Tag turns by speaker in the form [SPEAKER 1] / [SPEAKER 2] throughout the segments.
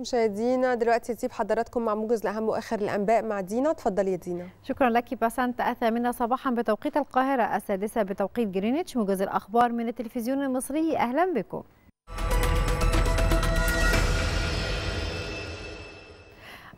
[SPEAKER 1] مشاهدينا دلوقتي نسيب حضراتكم مع موجز لاهم واخر الانباء مع دينا اتفضلي يا دينا شكرا لك بسنت اثامنا صباحا بتوقيت القاهره السادسه بتوقيت جرينتش موجز الاخبار من التلفزيون المصري اهلا بكم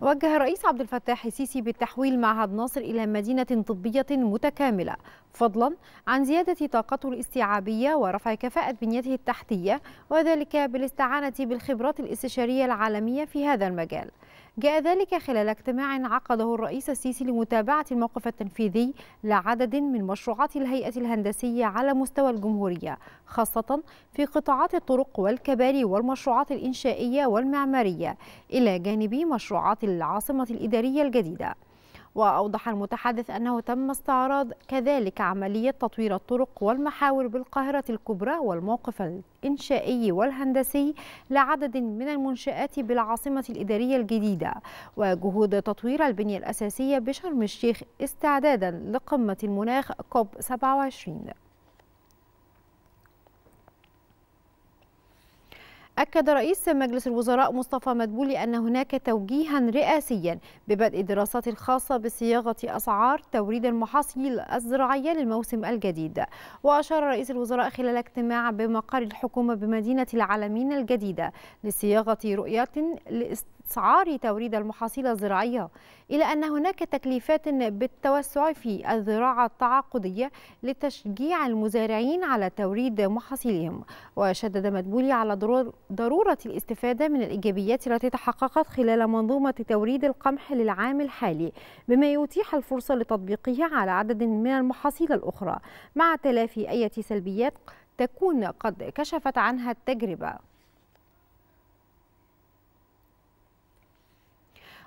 [SPEAKER 1] وجه الرئيس عبد الفتاح السيسي بالتحويل معهد ناصر إلى مدينة طبية متكاملة فضلا عن زيادة طاقته الاستيعابية ورفع كفاءة بنيته التحتية وذلك بالاستعانة بالخبرات الاستشارية العالمية في هذا المجال جاء ذلك خلال اجتماع عقده الرئيس السيسي لمتابعة الموقف التنفيذي لعدد من مشروعات الهيئة الهندسية على مستوى الجمهورية خاصة في قطاعات الطرق والكباري والمشروعات الإنشائية والمعمارية إلى جانب مشروعات العاصمة الإدارية الجديدة وأوضح المتحدث أنه تم استعراض كذلك عملية تطوير الطرق والمحاور بالقاهرة الكبرى والموقف الإنشائي والهندسي لعدد من المنشآت بالعاصمة الإدارية الجديدة وجهود تطوير البنية الأساسية بشرم الشيخ استعدادا لقمة المناخ كوب 27 أكد رئيس مجلس الوزراء مصطفى مدبولي أن هناك توجيها رئاسيا ببدء الدراسات الخاصة بصياغة أسعار توريد المحاصيل الزراعية للموسم الجديد وأشار رئيس الوزراء خلال اجتماع بمقر الحكومة بمدينة العالمين الجديدة لصياغة رؤية أسعار توريد المحاصيل الزراعية إلى أن هناك تكليفات بالتوسع في الزراعة التعاقدية لتشجيع المزارعين على توريد محاصيلهم وشدد مدبولي على ضرورة الاستفادة من الإيجابيات التي تحققت خلال منظومة توريد القمح للعام الحالي بما يتيح الفرصة لتطبيقها على عدد من المحاصيل الأخرى مع تلافي أي سلبيات تكون قد كشفت عنها التجربة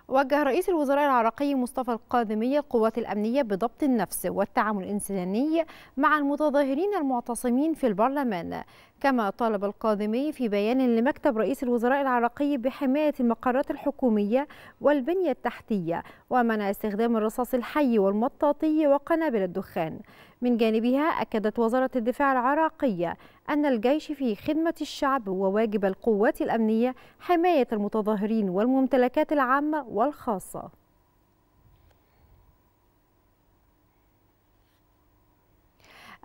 [SPEAKER 1] وجه رئيس الوزراء العراقي مصطفى القادمي القوات الأمنية بضبط النفس والتعامل الإنساني مع المتظاهرين المعتصمين في البرلمان كما طالب القاضمي في بيان لمكتب رئيس الوزراء العراقي بحماية المقرات الحكومية والبنية التحتية ومنع استخدام الرصاص الحي والمطاطي وقنابل الدخان من جانبها أكدت وزارة الدفاع العراقية أن الجيش في خدمة الشعب وواجب القوات الأمنية حماية المتظاهرين والممتلكات العامة والخاصة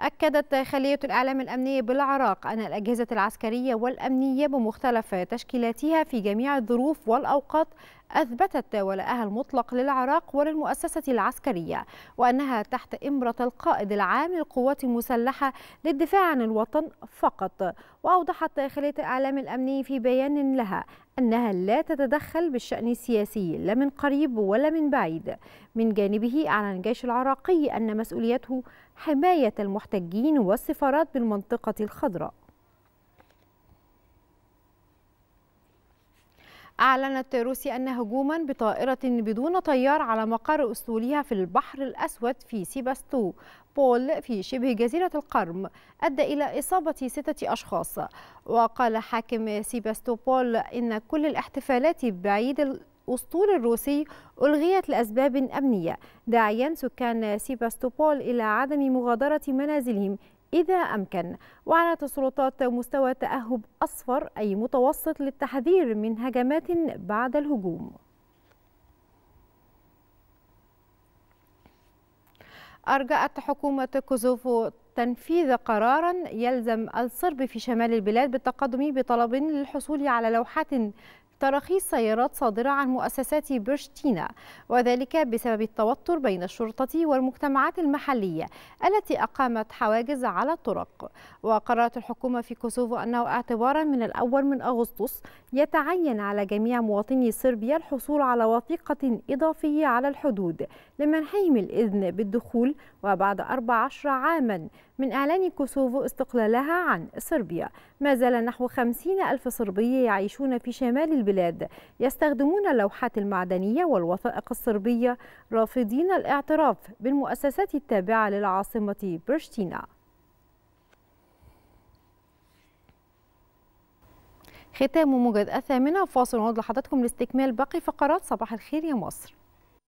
[SPEAKER 1] أكدت خلية الإعلام الأمني بالعراق أن الأجهزة العسكرية والأمنية بمختلف تشكيلاتها في جميع الظروف والأوقات أثبتت ولاءها المطلق للعراق وللمؤسسة العسكرية وأنها تحت إمرة القائد العام للقوات المسلحة للدفاع عن الوطن فقط وأوضحت خلية الإعلام الأمني في بيان لها أنها لا تتدخل بالشأن السياسي لا من قريب ولا من بعيد من جانبه أعلن الجيش العراقي أن مسؤوليته حماية المحتجين والسفارات بالمنطقة الخضراء أعلنت روسيا أن هجوما بطائرة بدون طيار على مقر أسطولها في البحر الأسود في سيباستو بول في شبه جزيرة القرم أدى إلى إصابة ستة أشخاص وقال حاكم سيباستو بول إن كل الاحتفالات بعيد الأسطول الروسي ألغيت لأسباب أمنية داعيا سكان سيباستوبول إلى عدم مغادرة منازلهم إذا أمكن وعنت السلطات مستوى تأهب أصفر أي متوسط للتحذير من هجمات بعد الهجوم أرجأت حكومة كوزوفو تنفيذ قرارا يلزم الصرب في شمال البلاد بالتقدم بطلب للحصول على لوحات تراخيص سيارات صادرة عن مؤسسات برشتينا وذلك بسبب التوتر بين الشرطة والمجتمعات المحلية التي أقامت حواجز على الطرق وقررت الحكومة في كوسوفو أنه اعتبارا من الأول من أغسطس يتعين على جميع مواطني صربيا الحصول على وثيقة إضافية على الحدود لمنحهم الإذن بالدخول وبعد 14 عاما من إعلان كوسوفو استقلالها عن صربيا ما زال نحو 50 ألف صربي يعيشون في شمال البلاد البلاد يستخدمون اللوحات المعدنية والوثائق الصربية رافضين الاعتراف بالمؤسسات التابعة للعاصمة برشتينا ختام موجز الثامنة فاصل ونعود لحضراتكم لاستكمال باقي فقرات صباح الخير يا مصر